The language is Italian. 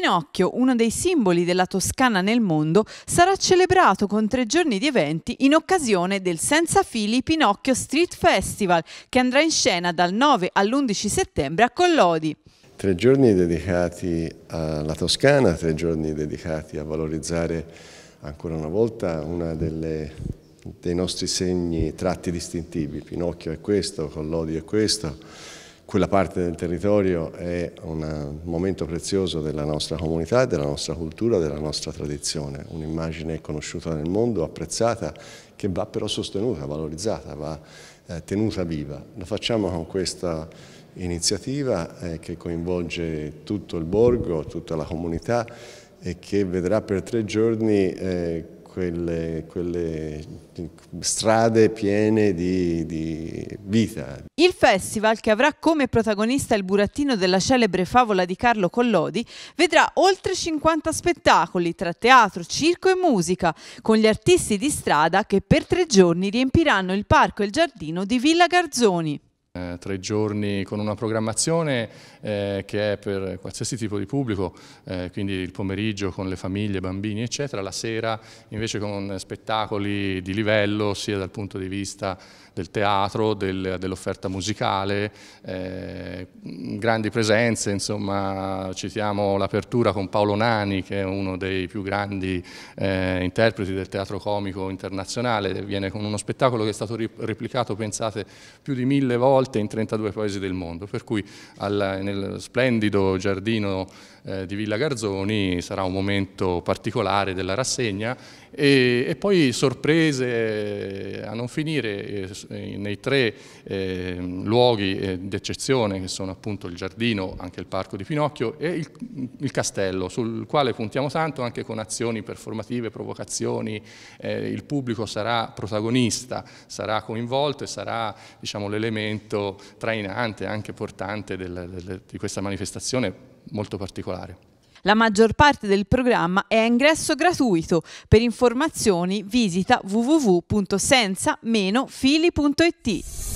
Pinocchio, uno dei simboli della Toscana nel mondo, sarà celebrato con tre giorni di eventi in occasione del Senza Fili Pinocchio Street Festival, che andrà in scena dal 9 all'11 settembre a Collodi. Tre giorni dedicati alla Toscana, tre giorni dedicati a valorizzare ancora una volta uno dei nostri segni tratti distintivi. Pinocchio è questo, Collodi è questo quella parte del territorio è un eh, momento prezioso della nostra comunità, della nostra cultura, della nostra tradizione, un'immagine conosciuta nel mondo, apprezzata, che va però sostenuta, valorizzata, va eh, tenuta viva. Lo facciamo con questa iniziativa eh, che coinvolge tutto il borgo, tutta la comunità e che vedrà per tre giorni quelle, quelle strade piene di, di vita. Il festival, che avrà come protagonista il burattino della celebre favola di Carlo Collodi, vedrà oltre 50 spettacoli tra teatro, circo e musica, con gli artisti di strada che per tre giorni riempiranno il parco e il giardino di Villa Garzoni. Eh, tre giorni con una programmazione eh, che è per qualsiasi tipo di pubblico, eh, quindi il pomeriggio con le famiglie, bambini eccetera, la sera invece con spettacoli di livello sia dal punto di vista del teatro, del, dell'offerta musicale, eh, grandi presenze, insomma citiamo l'apertura con Paolo Nani che è uno dei più grandi eh, interpreti del teatro comico internazionale, viene con uno spettacolo che è stato replicato pensate più di mille volte volte in 32 paesi del mondo, per cui al, nel splendido giardino eh, di Villa Garzoni sarà un momento particolare della rassegna e, e poi sorprese eh, a non finire eh, nei tre eh, luoghi eh, d'eccezione che sono appunto il giardino, anche il parco di Pinocchio e il, il castello sul quale puntiamo tanto anche con azioni performative, provocazioni, eh, il pubblico sarà protagonista, sarà coinvolto e sarà diciamo, l'elemento elemento trainante, anche portante del, del, di questa manifestazione molto particolare. La maggior parte del programma è a ingresso gratuito. Per informazioni visita www.senza-fili.it.